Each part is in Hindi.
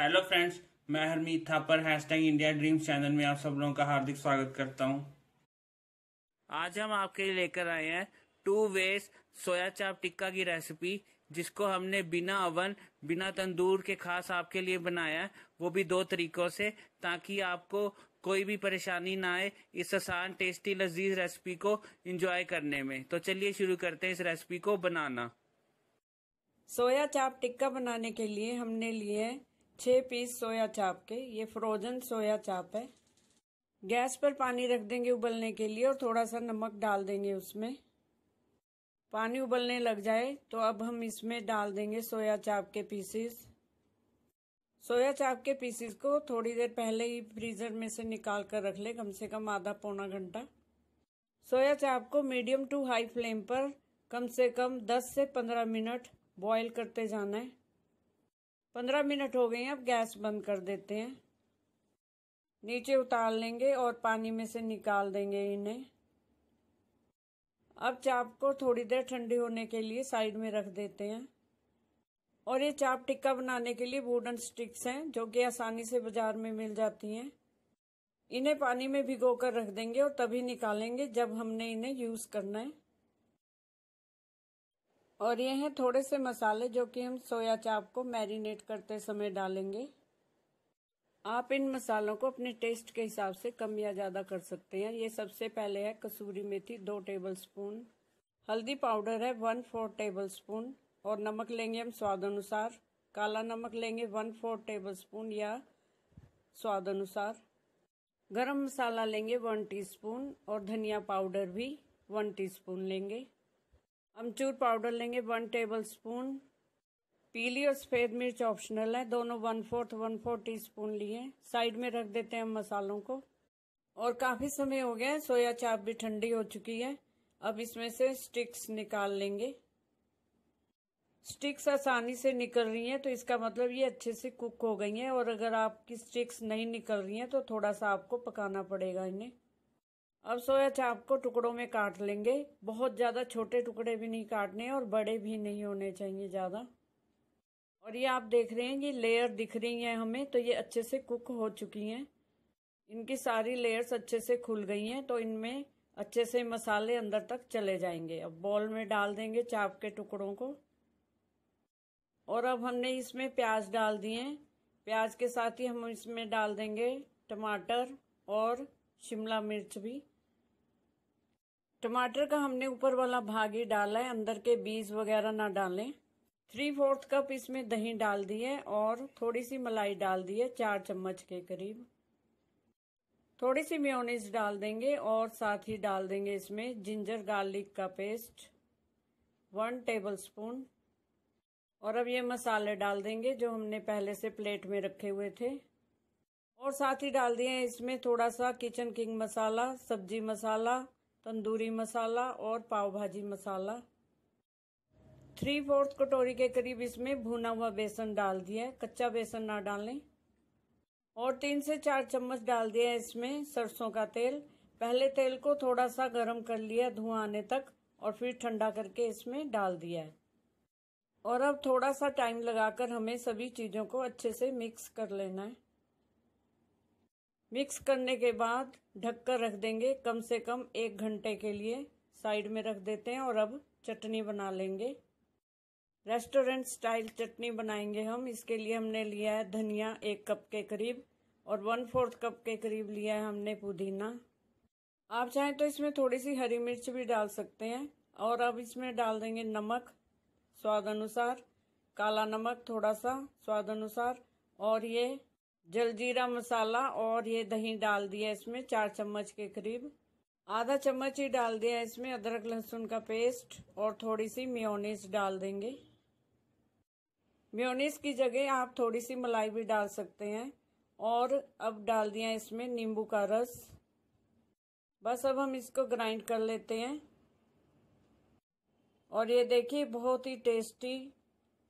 हेलो फ्रेंड्स मैं Harmeet Thapar hashtag India dreams channel में आप सब लोगों का हार्दिक स्वागत करता हूं आज हम आपके लिए लेकर आए हैं टू वेज सोया चाप टिक्का की रेसिपी जिसको हमने बिना अवन बिना तंदूर के खास आपके लिए बनाया है वो भी दो तरीकों से ताकि आपको कोई भी परेशानी ना आए इस आसान टेस्टी लजीज रेसिपी को एंजॉय करने में तो चलिए शुरू करते हैं इस रेसिपी को बनाना सोया चाप टिक्का बनाने के लिए हमने लिए छः पीस सोया चाप के ये फ्रोजन सोया चाप है गैस पर पानी रख देंगे उबलने के लिए और थोड़ा सा नमक डाल देंगे उसमें पानी उबलने लग जाए तो अब हम इसमें डाल देंगे सोया चाप के पीसेस सोया चाप के पीसेस को थोड़ी देर पहले ही फ्रीजर में से निकाल कर रख ले कम से कम आधा पौना घंटा सोया चाप को मीडियम टू हाई फ्लेम पर कम से कम 10 से 15 मिनट बॉईल करते जाना है पंद्रह मिनट हो गए हैं अब गैस बंद कर देते हैं नीचे उतार लेंगे और पानी में से निकाल देंगे इन्हें अब चाप को थोड़ी देर ठंडी होने के लिए साइड में रख देते हैं और ये चाप टिक्का बनाने के लिए वुडन स्टिक्स हैं जो कि आसानी से बाजार में मिल जाती हैं इन्हें पानी में भिगो कर रख देंगे और तभी निकालेंगे जब हमने इन्हें यूज करना है और ये हैं थोड़े से मसाले जो कि हम सोया चाप को मैरिनेट करते समय डालेंगे आप इन मसालों को अपने टेस्ट के हिसाब से कम या ज़्यादा कर सकते हैं ये सबसे पहले है कसूरी मेथी दो टेबलस्पून हल्दी पाउडर है वन फोर टेबलस्पून और नमक लेंगे हम स्वाद अनुसार काला नमक लेंगे वन फोर टेबल स्पून या स्वाद अनुसार गरम मसाला लेंगे वन टीस्पून और धनिया पाउडर भी वन टीस्पून लेंगे अमचूर पाउडर लेंगे वन टेबल स्पून पीली और सफेद मिर्च ऑप्शनल है दोनों one fourth one fourth teaspoon लिए साइड में रख देते हैं हम मसालों को और काफी समय हो गया है सोया चाप भी ठंडी हो चुकी है अब इसमें से स्टिक्स निकाल लेंगे स्टिक्स आसानी से निकल रही हैं तो इसका मतलब ये अच्छे से कुक हो गई हैं और अगर आपकी स्टिक्स नहीं निकल रही हैं तो थोड़ा सा आपको पकाना पड़ेगा इन्हें अब सोया चाप को टुकड़ों में काट लेंगे बहुत ज़्यादा छोटे टुकड़े भी नहीं काटने और बड़े भी नहीं होने चाहिए ज़्यादा और ये आप देख रहे हैं ये लेयर दिख रही हैं हमें तो ये अच्छे से कुक हो चुकी हैं इनकी सारी लेयर्स अच्छे से खुल गई हैं तो इनमें अच्छे से मसाले अंदर तक चले जाएंगे अब बॉल में डाल देंगे चाप के टुकड़ों को और अब हमने इसमें प्याज डाल दिए प्याज के साथ ही हम इसमें डाल देंगे टमाटर और शिमला मिर्च भी टमाटर का हमने ऊपर वाला भाग ही डाला है अंदर के बीज वगैरह ना डालें थ्री फोर्थ कप इसमें दही डाल दी है और थोड़ी सी मलाई डाल दी है चार चम्मच के करीब थोड़ी सी म्योनीस डाल देंगे और साथ ही डाल देंगे इसमें जिंजर गार्लिक का पेस्ट वन टेबल स्पून और अब ये मसाले डाल देंगे जो हमने पहले से प्लेट में रखे हुए थे और साथ ही डाल दिए इसमें थोड़ा सा किचन किंग मसाला सब्जी मसाला तंदूरी मसाला और पाव भाजी मसाला थ्री फोर्थ कटोरी के करीब इसमें भुना हुआ बेसन डाल दिया कच्चा बेसन ना डालें और तीन से चार चम्मच डाल दिया इसमें सरसों का तेल पहले तेल को थोड़ा सा गर्म कर लिया धुआं आने तक और फिर ठंडा करके इसमें डाल दिया है और अब थोड़ा सा टाइम लगाकर हमें सभी चीज़ों को अच्छे से मिक्स कर लेना है मिक्स करने के बाद ढककर रख देंगे कम से कम एक घंटे के लिए साइड में रख देते हैं और अब चटनी बना लेंगे रेस्टोरेंट स्टाइल चटनी बनाएंगे हम इसके लिए हमने लिया है धनिया एक कप के करीब और वन फोर्थ कप के करीब लिया है हमने पुदीना आप चाहें तो इसमें थोड़ी सी हरी मिर्च भी डाल सकते हैं और अब इसमें डाल देंगे नमक स्वाद अनुसार काला नमक थोड़ा सा स्वाद अनुसार और ये जलजीरा मसाला और ये दही डाल दिया इसमें चार चम्मच के करीब आधा चम्मच ही डाल दिया इसमें अदरक लहसुन का पेस्ट और थोड़ी सी म्योनीस डाल देंगे म्योनीस की जगह आप थोड़ी सी मलाई भी डाल सकते हैं और अब डाल दिया इसमें नींबू का रस बस अब हम इसको ग्राइंड कर लेते हैं और ये देखिए बहुत ही टेस्टी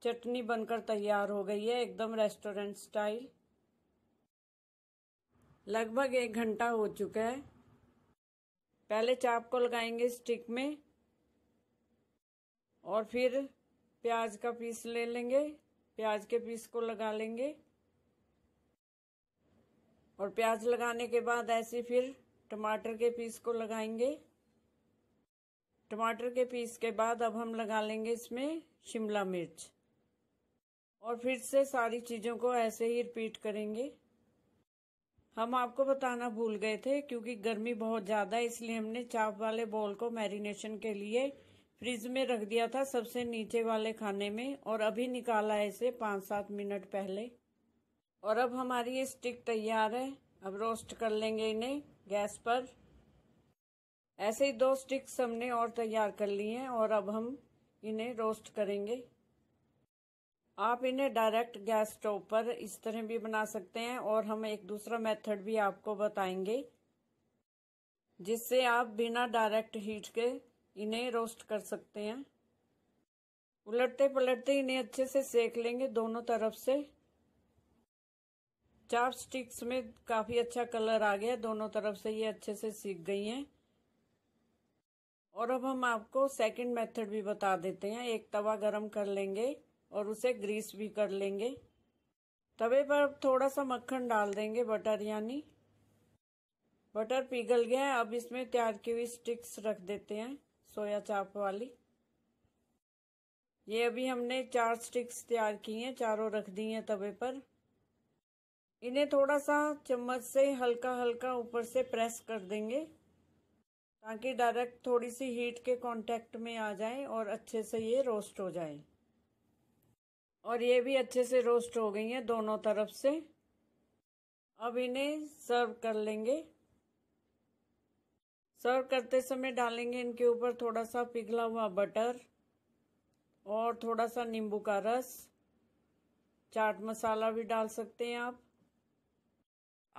चटनी बनकर तैयार हो गई है एकदम रेस्टोरेंट स्टाइल लगभग एक घंटा हो चुका है पहले चाप को लगाएंगे स्टिक में और फिर प्याज का पीस ले लेंगे प्याज के पीस को लगा लेंगे और प्याज लगाने के बाद ऐसे फिर टमाटर के पीस को लगाएंगे टमाटर के पीस के बाद अब हम लगा लेंगे इसमें शिमला मिर्च और फिर से सारी चीज़ों को ऐसे ही रिपीट करेंगे हम आपको बताना भूल गए थे क्योंकि गर्मी बहुत ज़्यादा है इसलिए हमने चाप वाले बॉल को मैरिनेशन के लिए फ्रिज में रख दिया था सबसे नीचे वाले खाने में और अभी निकाला है इसे पाँच सात मिनट पहले और अब हमारी ये स्टिक तैयार है अब रोस्ट कर लेंगे इन्हें गैस पर ऐसे ही दो स्टिक्स हमने और तैयार कर ली हैं और अब हम इन्हें रोस्ट करेंगे आप इन्हें डायरेक्ट गैस स्टोव पर इस तरह भी बना सकते हैं और हम एक दूसरा मेथड भी आपको बताएंगे जिससे आप बिना डायरेक्ट हीट के इन्हें रोस्ट कर सकते हैं उलटते पलटते इन्हें अच्छे से सेक लेंगे दोनों तरफ से चाप स्टिक्स में काफी अच्छा कलर आ गया दोनों तरफ से ये अच्छे से सीख गई हैं और अब हम आपको सेकंड मेथड भी बता देते हैं एक तवा गरम कर लेंगे और उसे ग्रीस भी कर लेंगे तवे पर थोड़ा सा मक्खन डाल देंगे बटर यानी बटर पिघल गया है अब इसमें तैयार की हुई स्टिक्स रख देते हैं सोया चाप वाली ये अभी हमने चार स्टिक्स तैयार की हैं चारों रख दी हैं तवे पर इन्हें थोड़ा सा चम्मच से हल्का हल्का ऊपर से प्रेस कर देंगे ताकि डायरेक्ट थोड़ी सी हीट के कांटेक्ट में आ जाए और अच्छे से ये रोस्ट हो जाए और ये भी अच्छे से रोस्ट हो गई हैं दोनों तरफ से अब इन्हें सर्व कर लेंगे सर्व करते समय डालेंगे इनके ऊपर थोड़ा सा पिघला हुआ बटर और थोड़ा सा नींबू का रस चाट मसाला भी डाल सकते हैं आप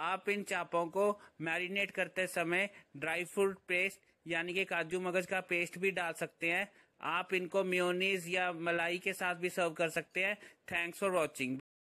आप इन चापों को मैरिनेट करते समय ड्राई फ्रूट पेस्ट यानी कि काजू मगज का पेस्ट भी डाल सकते हैं आप इनको म्योनीज या मलाई के साथ भी सर्व कर सकते हैं थैंक्स फॉर वॉचिंग